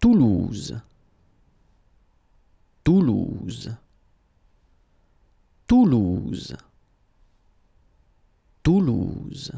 Toulouse. Toulouse. Toulouse. Toulouse.